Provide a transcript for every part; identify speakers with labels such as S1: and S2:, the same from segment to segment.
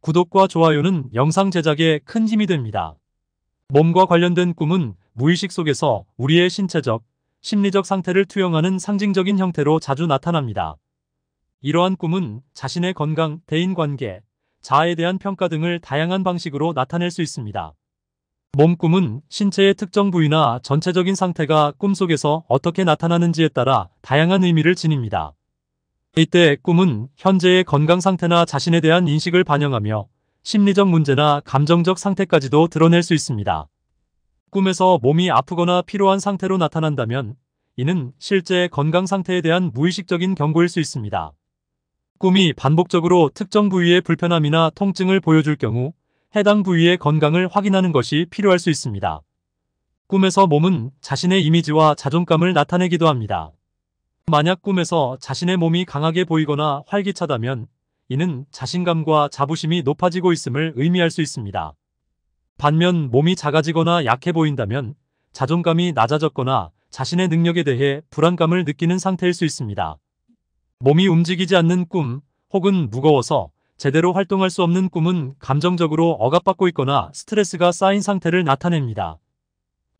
S1: 구독과 좋아요는 영상 제작에 큰 힘이 됩니다. 몸과 관련된 꿈은 무의식 속에서 우리의 신체적, 심리적 상태를 투영하는 상징적인 형태로 자주 나타납니다. 이러한 꿈은 자신의 건강, 대인관계, 자아에 대한 평가 등을 다양한 방식으로 나타낼 수 있습니다. 몸꿈은 신체의 특정 부위나 전체적인 상태가 꿈속에서 어떻게 나타나는지에 따라 다양한 의미를 지닙니다. 이때 꿈은 현재의 건강 상태나 자신에 대한 인식을 반영하며 심리적 문제나 감정적 상태까지도 드러낼 수 있습니다. 꿈에서 몸이 아프거나 피로한 상태로 나타난다면 이는 실제 건강 상태에 대한 무의식적인 경고일 수 있습니다. 꿈이 반복적으로 특정 부위의 불편함이나 통증을 보여줄 경우 해당 부위의 건강을 확인하는 것이 필요할 수 있습니다. 꿈에서 몸은 자신의 이미지와 자존감을 나타내기도 합니다. 만약 꿈에서 자신의 몸이 강하게 보이거나 활기차다면 이는 자신감과 자부심이 높아지고 있음을 의미할 수 있습니다. 반면 몸이 작아지거나 약해 보인다면 자존감이 낮아졌거나 자신의 능력에 대해 불안감을 느끼는 상태일 수 있습니다. 몸이 움직이지 않는 꿈 혹은 무거워서 제대로 활동할 수 없는 꿈은 감정적으로 억압받고 있거나 스트레스가 쌓인 상태를 나타냅니다.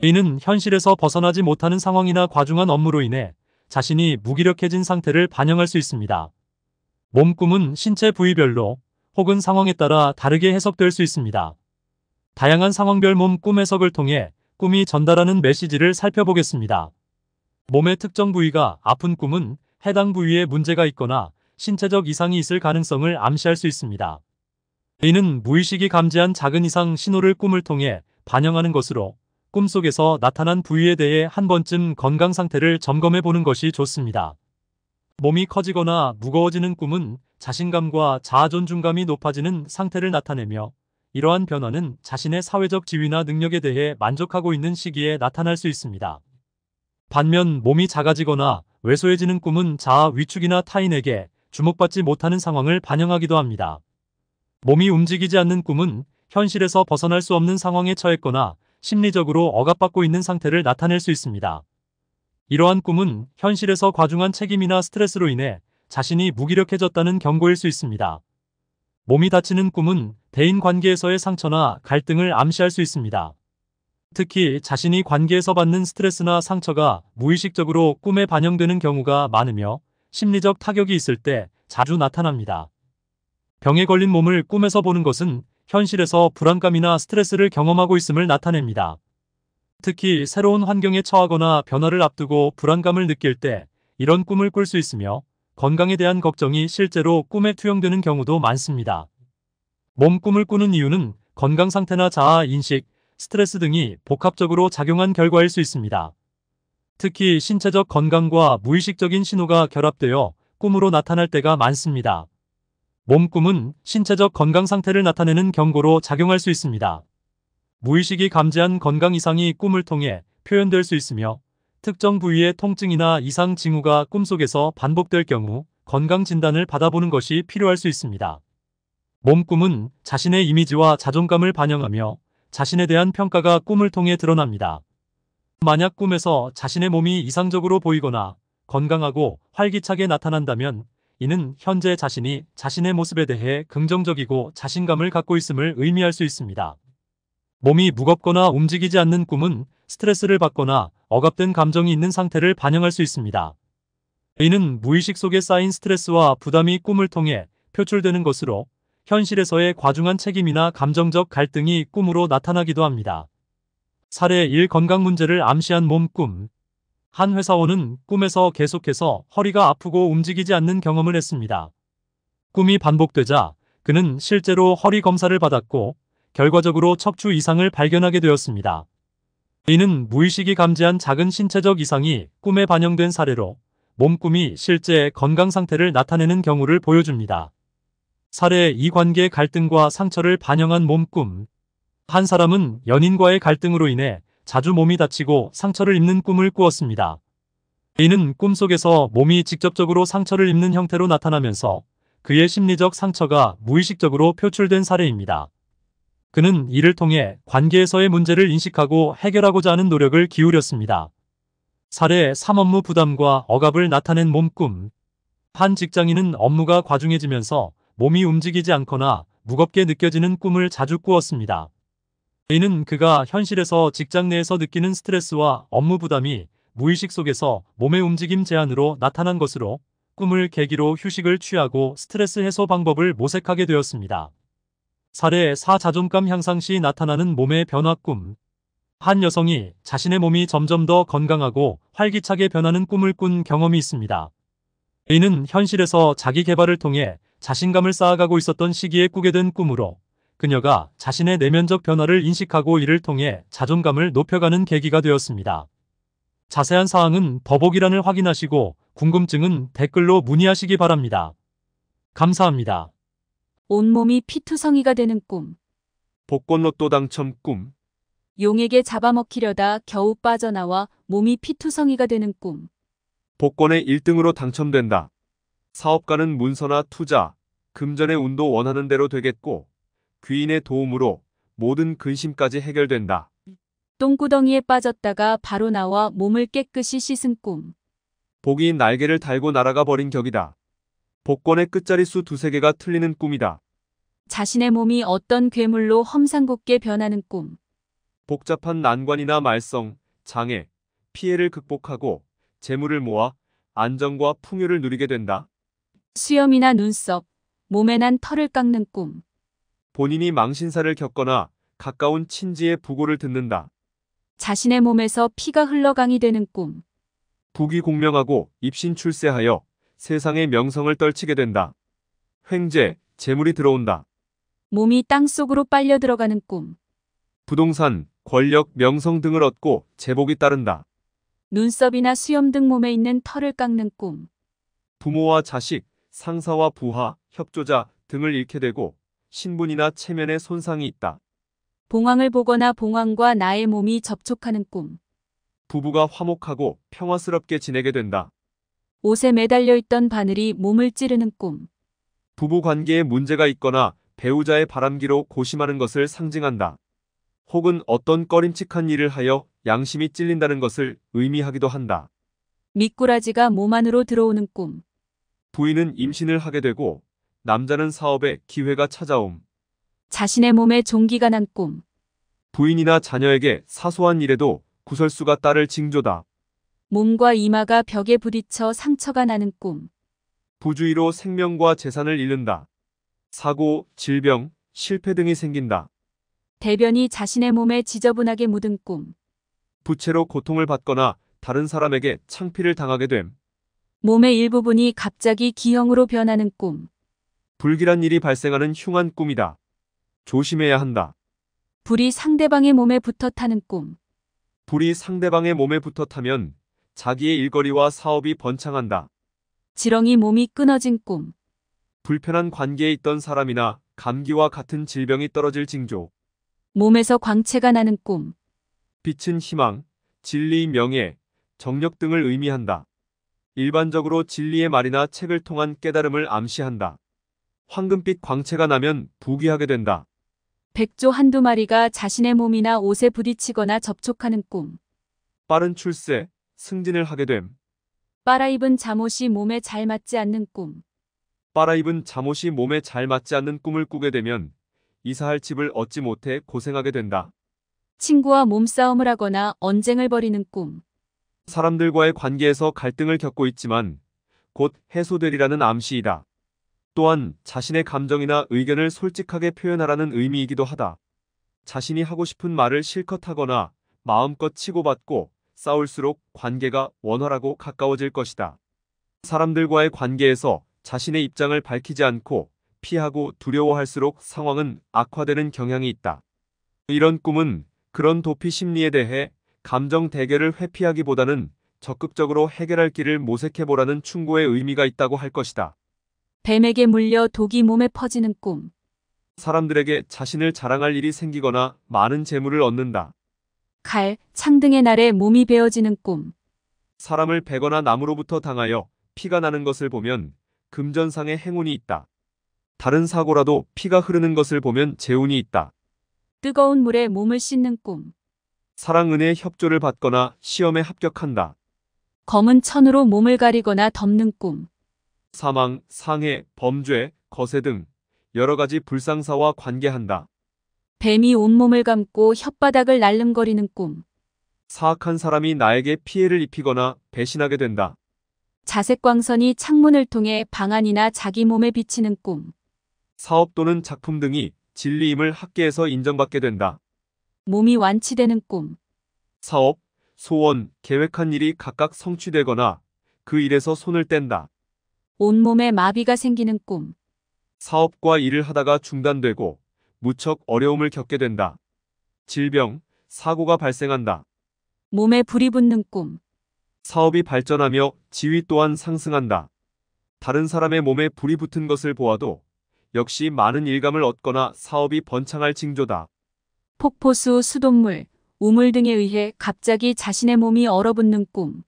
S1: 이는 현실에서 벗어나지 못하는 상황이나 과중한 업무로 인해 자신이 무기력해진 상태를 반영할 수 있습니다. 몸꿈은 신체 부위별로 혹은 상황에 따라 다르게 해석될 수 있습니다. 다양한 상황별 몸 꿈 해석을 통해 꿈이 전달하는 메시지를 살펴보겠습니다. 몸의 특정 부위가 아픈 꿈은 해당 부위에 문제가 있거나 신체적 이상이 있을 가능성을 암시할 수 있습니다. 이는 무의식이 감지한 작은 이상 신호를 꿈을 통해 반영하는 것으로 꿈속에서 나타난 부위에 대해 한 번쯤 건강 상태를 점검해 보는 것이 좋습니다. 몸이 커지거나 무거워지는 꿈은 자신감과 자아존중감이 높아지는 상태를 나타내며 이러한 변화는 자신의 사회적 지위나 능력에 대해 만족하고 있는 시기에 나타날 수 있습니다. 반면 몸이 작아지거나 왜소해지는 꿈은 자아 위축이나 타인에게 주목받지 못하는 상황을 반영하기도 합니다. 몸이 움직이지 않는 꿈은 현실에서 벗어날 수 없는 상황에 처했거나 심리적으로 억압받고 있는 상태를 나타낼 수 있습니다. 이러한 꿈은 현실에서 과중한 책임이나 스트레스로 인해 자신이 무기력해졌다는 경고일 수 있습니다. 몸이 다치는 꿈은 대인 관계에서의 상처나 갈등을 암시할 수 있습니다. 특히 자신이 관계에서 받는 스트레스나 상처가 무의식적으로 꿈에 반영되는 경우가 많으며 심리적 타격이 있을 때 자주 나타납니다. 병에 걸린 몸을 꿈에서 보는 것은 현실에서 불안감이나 스트레스를 경험하고 있음을 나타냅니다. 특히 새로운 환경에 처하거나 변화를 앞두고 불안감을 느낄 때 이런 꿈을 꿀 수 있으며 건강에 대한 걱정이 실제로 꿈에 투영되는 경우도 많습니다. 몸 꿈을 꾸는 이유는 건강 상태나 자아 인식, 스트레스 등이 복합적으로 작용한 결과일 수 있습니다. 특히 신체적 건강과 무의식적인 신호가 결합되어 꿈으로 나타날 때가 많습니다. 몸꿈은 신체적 건강 상태를 나타내는 경고로 작용할 수 있습니다. 무의식이 감지한 건강 이상이 꿈을 통해 표현될 수 있으며 특정 부위의 통증이나 이상 징후가 꿈속에서 반복될 경우 건강 진단을 받아보는 것이 필요할 수 있습니다. 몸꿈은 자신의 이미지와 자존감을 반영하며 자신에 대한 평가가 꿈을 통해 드러납니다. 만약 꿈에서 자신의 몸이 이상적으로 보이거나 건강하고 활기차게 나타난다면 이는 현재 자신이 자신의 모습에 대해 긍정적이고 자신감을 갖고 있음을 의미할 수 있습니다. 몸이 무겁거나 움직이지 않는 꿈은 스트레스를 받거나 억압된 감정이 있는 상태를 반영할 수 있습니다. 이는 무의식 속에 쌓인 스트레스와 부담이 꿈을 통해 표출되는 것으로 현실에서의 과중한 책임이나 감정적 갈등이 꿈으로 나타나기도 합니다. 사례 1 건강 문제를 암시한 몸꿈 한 회사원은 꿈에서 계속해서 허리가 아프고 움직이지 않는 경험을 했습니다. 꿈이 반복되자 그는 실제로 허리 검사를 받았고 결과적으로 척추 이상을 발견하게 되었습니다. 이는 무의식이 감지한 작은 신체적 이상이 꿈에 반영된 사례로 몸꿈이 실제 건강 상태를 나타내는 경우를 보여줍니다. 사례 이 관계 갈등과 상처를 반영한 몸꿈 한 사람은 연인과의 갈등으로 인해 자주 몸이 다치고 상처를 입는 꿈을 꾸었습니다. 이는 꿈속에서 몸이 직접적으로 상처를 입는 형태로 나타나면서 그의 심리적 상처가 무의식적으로 표출된 사례입니다. 그는 이를 통해 관계에서의 문제를 인식하고 해결하고자 하는 노력을 기울였습니다. 사례 3 업무 부담과 억압을 나타낸 몸꿈 한 직장인은 업무가 과중해지면서 몸이 움직이지 않거나 무겁게 느껴지는 꿈을 자주 꾸었습니다. a 는 그가 현실에서 직장 내에서 느끼는 스트레스와 업무 부담이 무의식 속에서 몸의 움직임 제한으로 나타난 것으로 꿈을 계기로 휴식을 취하고 스트레스 해소 방법을 모색하게 되었습니다. 사례 4 자존감 향상 시 나타나는 몸의 변화 꿈 한 여성이 자신의 몸이 점점 더 건강하고 활기차게 변하는 꿈을 꾼 경험이 있습니다. a 는 현실에서 자기 개발을 통해 자신감을 쌓아가고 있었던 시기에 꾸게 된 꿈으로 그녀가 자신의 내면적 변화를 인식하고 이를 통해 자존감을 높여가는 계기가 되었습니다. 자세한 사항은 더보기란을 확인하시고 궁금증은 댓글로 문의하시기 바랍니다. 감사합니다.
S2: 온몸이 피투성이가 되는 꿈.
S1: 복권로또 당첨 꿈.
S2: 용에게 잡아먹히려다 겨우 빠져나와 몸이 피투성이가 되는 꿈.
S3: 복권에 1등으로 당첨된다. 사업가는 문서나 투자, 금전의 운도 원하는 대로 되겠고 귀인의 도움으로 모든 근심까지 해결된다.
S2: 똥구덩이에 빠졌다가 바로 나와 몸을 깨끗이 씻은 꿈.
S3: 복이 날개를 달고 날아가 버린 격이다. 복권의 끝자리 수 두세 개가 틀리는 꿈이다.
S2: 자신의 몸이 어떤 괴물로 험상궂게 변하는 꿈.
S3: 복잡한 난관이나 말썽, 장애, 피해를 극복하고 재물을 모아 안정과 풍요를 누리게 된다.
S2: 수염이나 눈썹, 몸에 난 털을 깎는 꿈.
S3: 본인이 망신사를 겪거나 가까운 친지의 부고를 듣는다.
S2: 자신의 몸에서 피가 흘러강이 되는 꿈.
S3: 부귀 공명하고 입신 출세하여 세상의 명성을 떨치게 된다. 횡재, 재물이 들어온다.
S2: 몸이 땅속으로 빨려 들어가는 꿈.
S3: 부동산, 권력, 명성 등을 얻고 제복이 따른다.
S2: 눈썹이나 수염 등 몸에 있는 털을 깎는 꿈.
S3: 부모와 자식, 상사와 부하, 협조자 등을 잃게 되고 신분이나 체면에 손상이 있다.
S2: 봉황을 보거나 봉황과 나의 몸이 접촉하는 꿈.
S3: 부부가 화목하고 평화스럽게 지내게 된다.
S2: 옷에 매달려 있던 바늘이 몸을 찌르는 꿈.
S3: 부부 관계에 문제가 있거나 배우자의 바람기로 고심하는 것을 상징한다. 혹은 어떤 꺼림칙한 일을 하여 양심이 찔린다는 것을 의미하기도 한다.
S2: 미꾸라지가 몸 안으로 들어오는 꿈.
S3: 부인은 임신을 하게 되고 남자는 사업에 기회가 찾아옴.
S2: 자신의 몸에 종기가 난 꿈.
S3: 부인이나 자녀에게 사소한 일에도 구설수가 따를 징조다.
S2: 몸과 이마가 벽에 부딪혀 상처가 나는 꿈.
S3: 부주의로 생명과 재산을 잃는다. 사고, 질병, 실패 등이 생긴다.
S2: 대변이 자신의 몸에 지저분하게 묻은 꿈.
S3: 부채로 고통을 받거나 다른 사람에게 창피를 당하게 됨.
S2: 몸의 일부분이 갑자기 기형으로 변하는 꿈.
S3: 불길한 일이 발생하는 흉한 꿈이다. 조심해야 한다.
S2: 불이 상대방의 몸에 붙어 타는 꿈.
S3: 불이 상대방의 몸에 붙어 타면 자기의 일거리와 사업이 번창한다.
S2: 지렁이 몸이 끊어진 꿈.
S3: 불편한 관계에 있던 사람이나 감기와 같은 질병이 떨어질 징조.
S2: 몸에서 광채가 나는 꿈.
S3: 빛은 희망, 진리, 명예, 정력 등을 의미한다. 일반적으로 진리의 말이나 책을 통한 깨달음을 암시한다. 황금빛 광채가 나면 부귀하게 된다.
S2: 백조 한두 마리가 자신의 몸이나 옷에 부딪히거나 접촉하는 꿈.
S3: 빠른 출세, 승진을 하게 됨.
S2: 빨아입은 잠옷이 몸에 잘 맞지 않는 꿈.
S3: 빨아입은 잠옷이 몸에 잘 맞지 않는 꿈을 꾸게 되면 이사할 집을 얻지 못해 고생하게 된다.
S2: 친구와 몸싸움을 하거나 언쟁을 벌이는 꿈.
S3: 사람들과의 관계에서 갈등을 겪고 있지만 곧 해소되리라는 암시이다. 또한 자신의 감정이나 의견을 솔직하게 표현하라는 의미이기도 하다. 자신이 하고 싶은 말을 실컷 하거나 마음껏 치고받고 싸울수록 관계가 원활하고 가까워질 것이다. 사람들과의 관계에서 자신의 입장을 밝히지 않고 피하고 두려워할수록 상황은 악화되는 경향이 있다. 이런 꿈은 그런 도피 심리에 대해 감정 대결을 회피하기보다는 적극적으로 해결할 길을 모색해보라는 충고의 의미가 있다고 할 것이다.
S2: 뱀에게 물려 독이 몸에 퍼지는 꿈.
S3: 사람들에게 자신을 자랑할 일이 생기거나 많은 재물을 얻는다.
S2: 갈, 창 등의 날에 몸이 베어지는 꿈.
S3: 사람을 베거나 나무로부터 당하여 피가 나는 것을 보면 금전상의 행운이 있다. 다른 사고라도 피가 흐르는 것을 보면 재운이 있다.
S2: 뜨거운 물에 몸을 씻는 꿈.
S3: 사랑 은혜 협조를 받거나 시험에 합격한다.
S2: 검은 천으로 몸을 가리거나 덮는 꿈.
S3: 사망, 상해, 범죄, 거세 등 여러 가지 불상사와 관계한다.
S2: 뱀이 온몸을 감고 혓바닥을 날름거리는 꿈.
S3: 사악한 사람이 나에게 피해를 입히거나 배신하게 된다.
S2: 자색광선이 창문을 통해 방안이나 자기 몸에 비치는 꿈.
S3: 사업 또는 작품 등이 진리임을 학계에서 인정받게 된다.
S2: 몸이 완치되는 꿈.
S3: 사업, 소원, 계획한 일이 각각 성취되거나 그 일에서 손을 뗀다.
S2: 온몸에 마비가 생기는 꿈.
S3: 사업과 일을 하다가 중단되고 무척 어려움을 겪게 된다. 질병, 사고가 발생한다.
S2: 몸에 불이 붙는 꿈.
S3: 사업이 발전하며 지위 또한 상승한다. 다른 사람의 몸에 불이 붙은 것을 보아도 역시 많은 일감을 얻거나 사업이 번창할 징조다.
S2: 폭포수, 수돗물, 우물 등에 의해 갑자기 자신의 몸이 얼어붙는 꿈.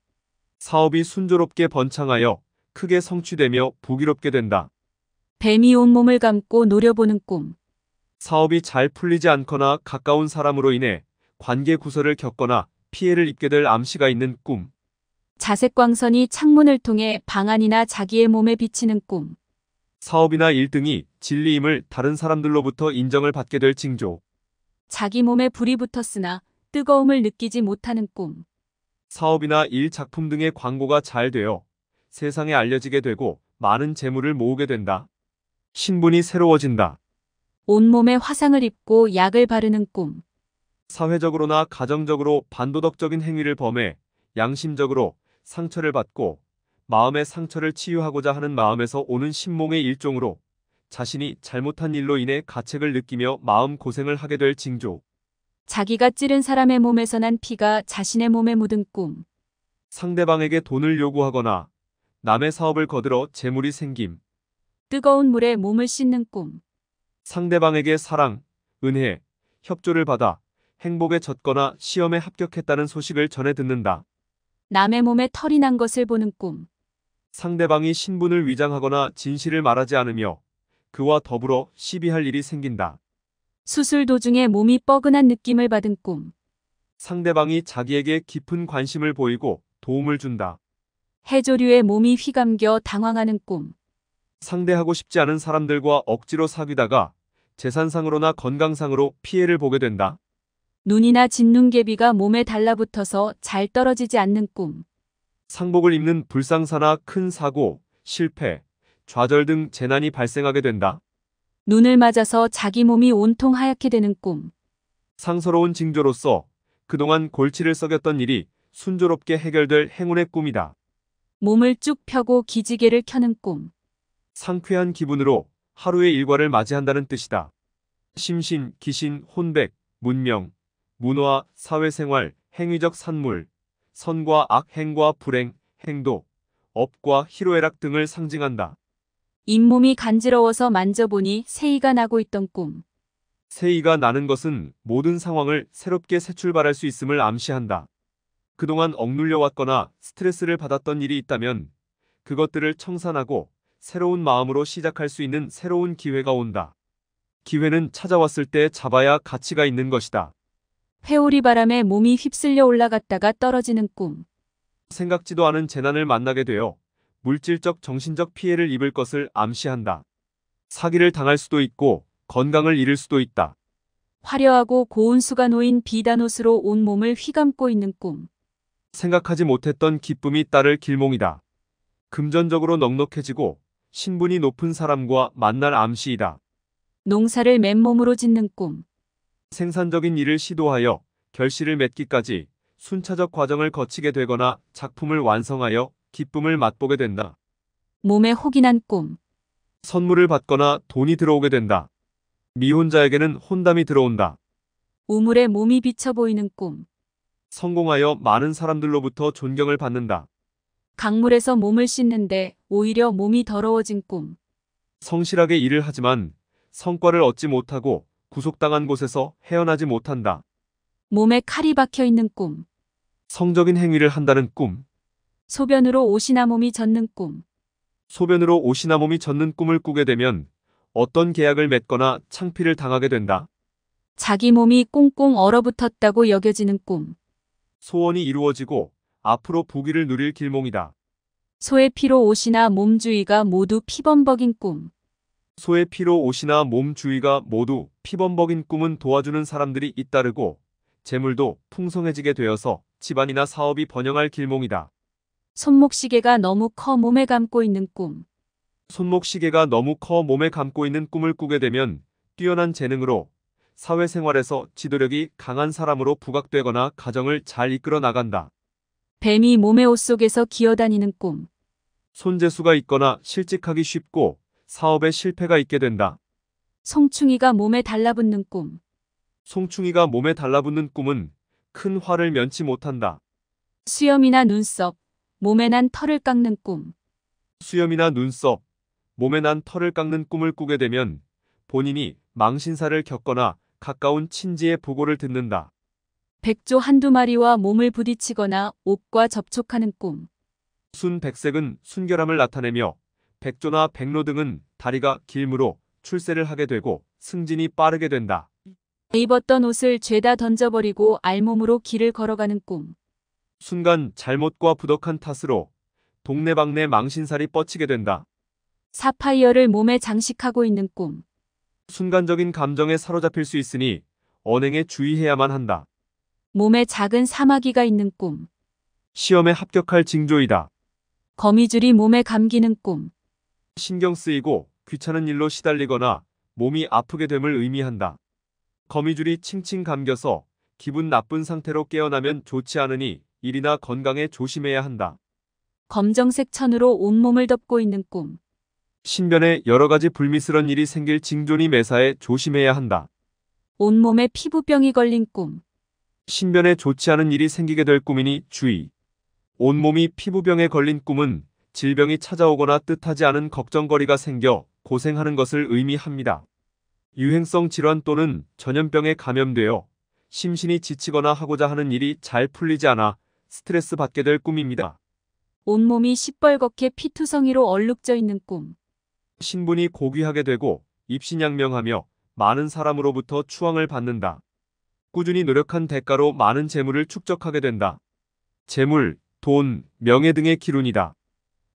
S3: 사업이 순조롭게 번창하여 크게 성취되며 부기롭게 된다.
S2: 뱀이 온몸을 감고 노려보는 꿈.
S3: 사업이 잘 풀리지 않거나 가까운 사람으로 인해 관계 구설을 겪거나 피해를 입게 될 암시가 있는 꿈.
S2: 자색광선이 창문을 통해 방안이나 자기의 몸에 비치는 꿈.
S3: 사업이나 일등이 진리임을 다른 사람들로부터 인정을 받게 될 징조.
S2: 자기 몸에 불이 붙었으나 뜨거움을 느끼지 못하는 꿈.
S3: 사업이나 일 작품 등의 광고가 잘 되어 세상에 알려지게 되고 많은 재물을 모으게 된다. 신분이 새로워진다.
S2: 온몸에 화상을 입고 약을 바르는 꿈.
S3: 사회적으로나 가정적으로 반도덕적인 행위를 범해 양심적으로 상처를 받고 마음의 상처를 치유하고자 하는 마음에서 오는 신몽의 일종으로 자신이 잘못한 일로 인해 가책을 느끼며 마음 고생을 하게 될 징조.
S2: 자기가 찌른 사람의 몸에서 난 피가 자신의 몸에 묻은 꿈.
S3: 상대방에게 돈을 요구하거나 남의 사업을 거들어 재물이 생김.
S2: 뜨거운 물에 몸을 씻는 꿈.
S3: 상대방에게 사랑, 은혜, 협조를 받아 행복에 젖거나 시험에 합격했다는 소식을 전해 듣는다.
S2: 남의 몸에 털이 난 것을 보는 꿈.
S3: 상대방이 신분을 위장하거나 진실을 말하지 않으며 그와 더불어 시비할 일이 생긴다.
S2: 수술 도중에 몸이 뻐근한 느낌을 받은 꿈.
S3: 상대방이 자기에게 깊은 관심을 보이고 도움을 준다.
S2: 해조류의 몸이 휘감겨 당황하는 꿈.
S3: 상대하고 싶지 않은 사람들과 억지로 사귀다가 재산상으로나 건강상으로 피해를 보게 된다.
S2: 눈이나 진눈개비가 몸에 달라붙어서 잘 떨어지지 않는 꿈.
S3: 상복을 입는 불상사나 큰 사고, 실패, 좌절 등 재난이 발생하게 된다.
S2: 눈을 맞아서 자기 몸이 온통 하얗게 되는 꿈.
S3: 상서로운 징조로서 그동안 골치를 썩였던 일이 순조롭게 해결될 행운의 꿈이다.
S2: 몸을 쭉 펴고 기지개를 켜는 꿈.
S3: 상쾌한 기분으로 하루의 일과를 맞이한다는 뜻이다. 심신, 기신, 혼백, 문명, 문화, 사회생활, 행위적 산물, 선과 악, 행과 불행, 행도, 업과 희로애락 등을 상징한다.
S2: 잇몸이 간지러워서 만져보니 새이가 나고 있던 꿈.
S3: 새이가 나는 것은 모든 상황을 새롭게 새 출발할 수 있음을 암시한다. 그동안 억눌려왔거나 스트레스를 받았던 일이 있다면 그것들을 청산하고 새로운 마음으로 시작할 수 있는 새로운 기회가 온다. 기회는 찾아왔을 때 잡아야 가치가 있는 것이다.
S2: 회오리 바람에 몸이 휩쓸려 올라갔다가 떨어지는 꿈.
S3: 생각지도 않은 재난을 만나게 되어 물질적 정신적 피해를 입을 것을 암시한다. 사기를 당할 수도 있고 건강을 잃을 수도 있다.
S2: 화려하고 고운 수가 놓인 비단옷으로 온몸을 휘감고 있는 꿈.
S3: 생각하지 못했던 기쁨이 따를 길몽이다. 금전적으로 넉넉해지고 신분이 높은 사람과 만날 암시이다.
S2: 농사를 맨몸으로 짓는 꿈.
S3: 생산적인 일을 시도하여 결실을 맺기까지 순차적 과정을 거치게 되거나 작품을 완성하여 기쁨을 맛보게 된다.
S2: 몸에 혹인난 꿈.
S3: 선물을 받거나 돈이 들어오게 된다. 미혼자에게는 혼담이 들어온다.
S2: 우물에 몸이 비쳐 보이는 꿈.
S3: 성공하여 많은 사람들로부터 존경을 받는다.
S2: 강물에서 몸을 씻는데 오히려 몸이 더러워진 꿈.
S3: 성실하게 일을 하지만 성과를 얻지 못하고 구속당한 곳에서 헤어나지 못한다.
S2: 몸에 칼이 박혀 있는 꿈.
S3: 성적인 행위를 한다는 꿈.
S2: 소변으로 옷이나 몸이 젖는 꿈.
S3: 소변으로 옷이나 몸이 젖는 꿈을 꾸게 되면 어떤 계약을 맺거나 창피를 당하게 된다.
S2: 자기 몸이 꽁꽁 얼어붙었다고 여겨지는 꿈. 소원이
S3: 이루어지고 앞으로 부귀를 누릴 길몽이다.
S2: 소의 피로 옷이나 몸 주위가 모두 피범벅인 꿈.
S3: 소의 피로 옷이나 몸 주위가 모두 피범벅인 꿈은 도와주는 사람들이 잇따르고 재물도 풍성해지게 되어서 집안이나 사업이 번영할 길몽이다.
S2: 손목시계가 너무 커 몸에 감고 있는 꿈.
S3: 손목시계가 너무 커 몸에 감고 있는 꿈을 꾸게 되면 뛰어난 재능으로 사회생활에서 지도력이 강한 사람으로 부각되거나 가정을 잘 이끌어 나간다.
S2: 뱀이 몸의 옷 속에서 기어다니는 꿈.
S3: 손재수가 있거나 실직하기 쉽고 사업에 실패가 있게 된다.
S2: 송충이가 몸에 달라붙는 꿈.
S3: 송충이가 몸에 달라붙는 꿈은 큰 화를 면치 못한다.
S2: 수염이나 눈썹, 몸에 난 털을 깎는 꿈.
S3: 수염이나 눈썹, 몸에 난 털을 깎는 꿈을 꾸게 되면 본인이 망신사를 겪거나 가까운 친지의 보고를 듣는다.
S2: 백조 한두 마리와 몸을 부딪히거나 옷과 접촉하는 꿈.
S3: 순 백색은 순결함을 나타내며 백조나 백로 등은 다리가 길므로 출세를 하게 되고 승진이 빠르게 된다.
S2: 입었던 옷을 죄다 던져버리고 알몸으로 길을 걸어가는 꿈.
S3: 순간 잘못과 부덕한 탓으로 동네방네 망신살이 뻗치게 된다.
S2: 사파이어를 몸에 장식하고 있는 꿈.
S3: 순간적인 감정에 사로잡힐 수 있으니 언행에 주의해야만 한다.
S2: 몸에 작은 사마귀가 있는 꿈.
S3: 시험에 합격할 징조이다.
S2: 거미줄이 몸에 감기는 꿈.
S3: 신경 쓰이고 귀찮은 일로 시달리거나 몸이 아프게 됨을 의미한다. 거미줄이 칭칭 감겨서 기분 나쁜 상태로 깨어나면 좋지 않으니 일이나 건강에 조심해야 한다.
S2: 검정색 천으로 온몸을 덮고 있는 꿈.
S3: 신변에 여러 가지 불미스러운 일이 생길 징조니 매사에 조심해야 한다.
S2: 온몸에 피부병이 걸린 꿈.
S3: 신변에 좋지 않은 일이 생기게 될 꿈이니 주의. 온몸이 피부병에 걸린 꿈은 질병이 찾아오거나 뜻하지 않은 걱정거리가 생겨 고생하는 것을 의미합니다. 유행성 질환 또는 전염병에 감염되어 심신이 지치거나 하고자 하는 일이 잘 풀리지 않아 스트레스 받게 될 꿈입니다.
S2: 온몸이 시뻘겋게 피투성이로 얼룩져 있는 꿈.
S3: 신분이 고귀하게 되고 입신양명하며 많은 사람으로부터 추앙을 받는다. 꾸준히 노력한 대가로 많은 재물을 축적하게 된다. 재물, 돈, 명예 등의 기운이다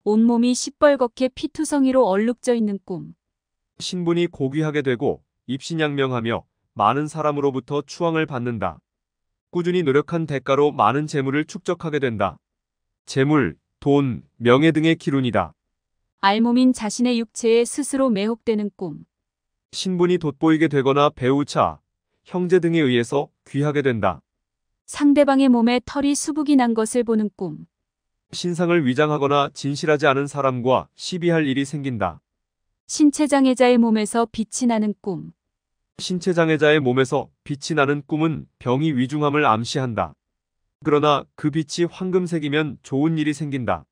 S2: 온몸이 시뻘겋게 피투성이로 얼룩져 있는 꿈.
S3: 신분이 고귀하게 되고 입신양명하며 많은 사람으로부터 추앙을 받는다. 꾸준히 노력한 대가로 많은 재물을 축적하게 된다. 재물, 돈, 명예 등의 기운이다
S2: 알몸인 자신의 육체에 스스로 매혹되는 꿈.
S3: 신분이 돋보이게 되거나 배우차, 형제 등에 의해서 귀하게 된다.
S2: 상대방의 몸에 털이 수북이 난 것을 보는 꿈.
S3: 신상을 위장하거나 진실하지 않은 사람과 시비할 일이 생긴다.
S2: 신체장애자의 몸에서 빛이 나는 꿈.
S3: 신체장애자의 몸에서 빛이 나는 꿈은 병이 위중함을 암시한다. 그러나 그 빛이 황금색이면 좋은 일이 생긴다.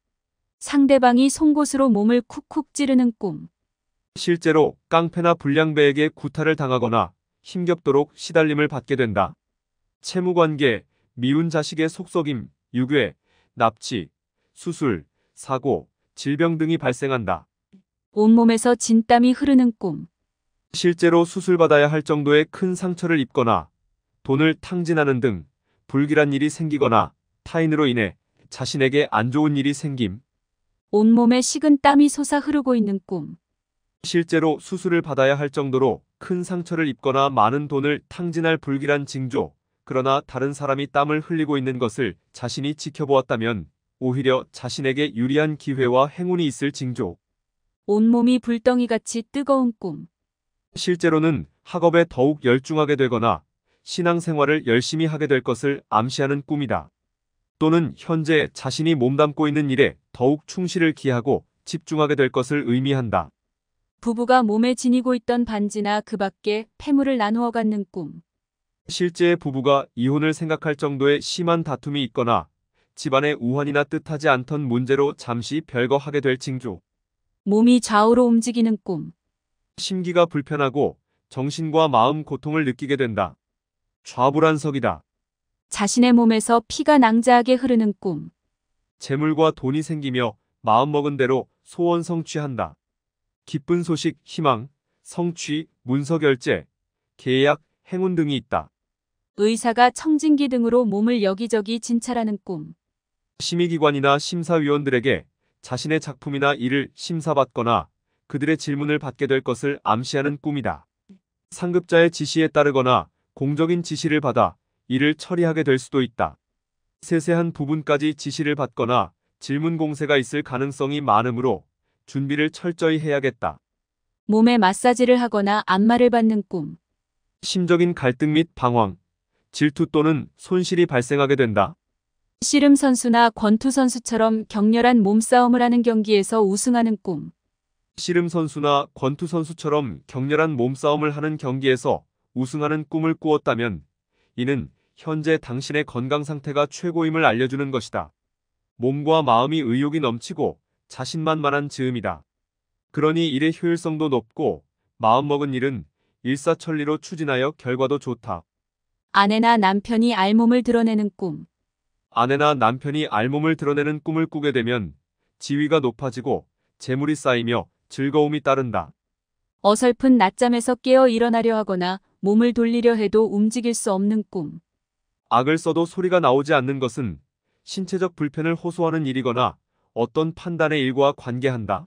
S2: 상대방이 송곳으로 몸을 쿡쿡 찌르는 꿈.
S3: 실제로 깡패나 불량배에게 구타를 당하거나 힘겹도록 시달림을 받게 된다. 채무관계, 미운 자식의 속속임, 유괴, 납치, 수술, 사고, 질병 등이 발생한다.
S2: 온몸에서 진땀이 흐르는 꿈.
S3: 실제로 수술받아야 할 정도의 큰 상처를 입거나 돈을 탕진하는 등 불길한 일이 생기거나 타인으로 인해 자신에게 안 좋은 일이 생김.
S2: 온몸에 식은 땀이 솟아 흐르고 있는 꿈.
S3: 실제로 수술을 받아야 할 정도로 큰 상처를 입거나 많은 돈을 탕진할 불길한 징조, 그러나 다른 사람이 땀을 흘리고 있는 것을 자신이 지켜보았다면 오히려 자신에게 유리한 기회와 행운이 있을 징조.
S2: 온몸이 불덩이같이 뜨거운 꿈.
S3: 실제로는 학업에 더욱 열중하게 되거나 신앙생활을 열심히 하게 될 것을 암시하는 꿈이다. 또는 현재 자신이 몸담고 있는 일에 더욱 충실을 기하고 집중하게 될 것을 의미한다.
S2: 부부가 몸에 지니고 있던 반지나 그 밖에 폐물을 나누어 갖는 꿈.
S3: 실제 부부가 이혼을 생각할 정도의 심한 다툼이 있거나 집안의 우환이나 뜻하지 않던 문제로 잠시 별거하게 될 징조.
S2: 몸이 좌우로 움직이는 꿈.
S3: 심기가 불편하고 정신과 마음 고통을 느끼게 된다. 좌불안석이다.
S2: 자신의 몸에서 피가 낭자하게 흐르는 꿈.
S3: 재물과 돈이 생기며 마음먹은 대로 소원 성취한다. 기쁜 소식, 희망, 성취, 문서 결제, 계약, 행운 등이 있다.
S2: 의사가 청진기 등으로 몸을 여기저기 진찰하는 꿈.
S3: 심의기관이나 심사위원들에게 자신의 작품이나 일을 심사받거나 그들의 질문을 받게 될 것을 암시하는 꿈이다. 상급자의 지시에 따르거나 공적인 지시를 받아 이를 처리하게 될 수도 있다. 세세한 부분까지 지시를 받거나 질문 공세가 있을 가능성이 많으므로 준비를 철저히 해야겠다.
S2: 몸에 마사지를 하거나 안마를 받는 꿈.
S3: 심적인 갈등 및 방황, 질투 또는 손실이 발생하게 된다.
S2: 씨름 선수나 권투 선수처럼 격렬한 몸싸움을 하는 경기에서 우승하는 꿈.
S3: 씨름 선수나 권투 선수처럼 격렬한 몸싸움을 하는 경기에서 우승하는 꿈을 꾸었다면 이는 현재 당신의 건강 상태가 최고임을 알려주는 것이다. 몸과 마음이 의욕이 넘치고 자신만만한 즈음이다. 그러니 일의 효율성도 높고 마음먹은 일은 일사천리로 추진하여 결과도 좋다.
S2: 아내나 남편이 알몸을 드러내는 꿈.
S3: 아내나 남편이 알몸을 드러내는 꿈을 꾸게 되면 지위가 높아지고 재물이 쌓이며 즐거움이 따른다.
S2: 어설픈 낮잠에서 깨어 일어나려 하거나 몸을 돌리려 해도 움직일 수 없는 꿈.
S3: 악을 써도 소리가 나오지 않는 것은 신체적 불편을 호소하는 일이거나 어떤 판단의 일과 관계한다.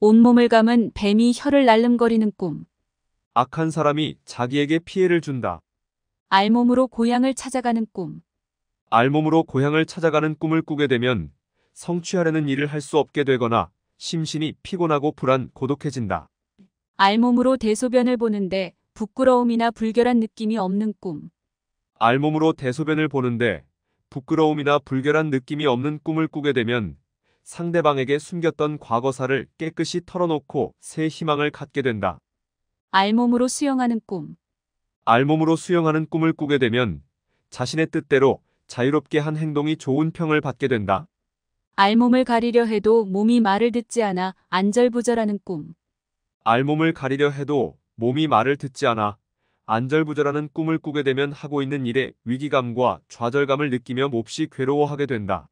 S2: 온몸을 감은 뱀이 혀를 날름거리는 꿈.
S3: 악한 사람이 자기에게 피해를 준다.
S2: 알몸으로 고향을 찾아가는 꿈.
S3: 알몸으로 고향을 찾아가는 꿈을 꾸게 되면 성취하려는 일을 할 수 없게 되거나 심신이 피곤하고 불안, 고독해진다.
S2: 알몸으로 대소변을 보는데 부끄러움이나 불결한 느낌이 없는 꿈.
S3: 알몸으로 대소변을 보는데 부끄러움이나 불결한 느낌이 없는 꿈을 꾸게 되면 상대방에게 숨겼던 과거사를 깨끗이 털어놓고 새 희망을 갖게 된다.
S2: 알몸으로 수영하는 꿈
S3: 알몸으로 수영하는 꿈을 꾸게 되면 자신의 뜻대로 자유롭게 한 행동이 좋은 평을 받게 된다.
S2: 알몸을 가리려 해도 몸이 말을 듣지 않아 안절부절하는 꿈
S3: 알몸을 가리려 해도 몸이 말을 듣지 않아 안절부절하는 꿈을 꾸게 되면 하고 있는 일에 위기감과 좌절감을 느끼며 몹시 괴로워하게 된다.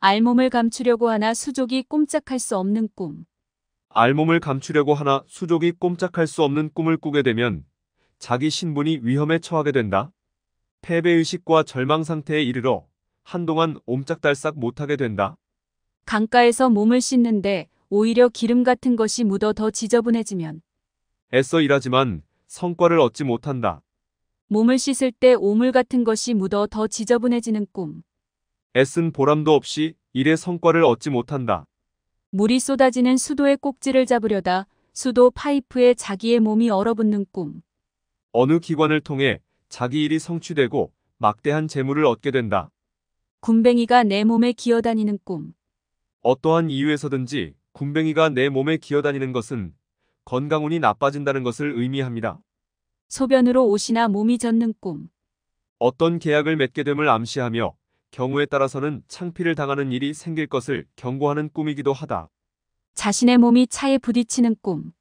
S2: 알몸을 감추려고 하나 수족이 꼼짝할 수 없는 꿈.
S3: 알몸을 감추려고 하나 수족이 꼼짝할 수 없는 꿈을 꾸게 되면 자기 신분이 위험에 처하게 된다. 패배의식과 절망 상태에 이르러 한동안 옴짝달싹 못하게 된다.
S2: 강가에서 몸을 씻는데 오히려 기름 같은 것이 묻어 더 지저분해지면
S3: 애써 일하지만 성과를 얻지 못한다.
S2: 몸을 씻을 때 오물 같은 것이 묻어 더 지저분해지는 꿈.
S3: 애쓴 보람도 없이 일의 성과를 얻지 못한다.
S2: 물이 쏟아지는 수도의 꼭지를 잡으려다 수도 파이프에 자기의 몸이 얼어붙는 꿈.
S3: 어느 기관을 통해 자기 일이 성취되고 막대한 재물을 얻게 된다.
S2: 군뱅이가 내 몸에 기어다니는 꿈.
S3: 어떠한 이유에서든지 군뱅이가 내 몸에 기어다니는 것은 건강운이 나빠진다는 것을 의미합니다.
S2: 소변으로 옷이나 몸이 젖는 꿈.
S3: 어떤 계약을 맺게 됨을 암시하며 경우에 따라서는 창피를 당하는 일이 생길 것을 경고하는 꿈이기도 하다.
S2: 자신의 몸이 차에 부딪히는 꿈.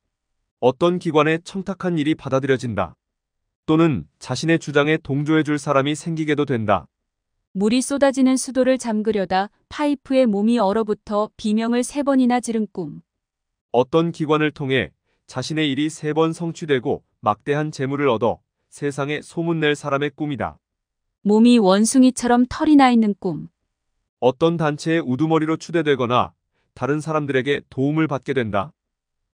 S3: 어떤 기관에 청탁한 일이 받아들여진다. 또는 자신의 주장에 동조해줄 사람이 생기게도 된다.
S2: 물이 쏟아지는 수도를 잠그려다 파이프에 몸이 얼어붙어 비명을 세 번이나 지른 꿈.
S3: 어떤 기관을 통해 자신의 일이 세 번 성취되고 막대한 재물을 얻어 세상에 소문낼 사람의 꿈이다.
S2: 몸이 원숭이처럼 털이 나 있는 꿈.
S3: 어떤 단체의 우두머리로 추대되거나 다른 사람들에게 도움을 받게 된다.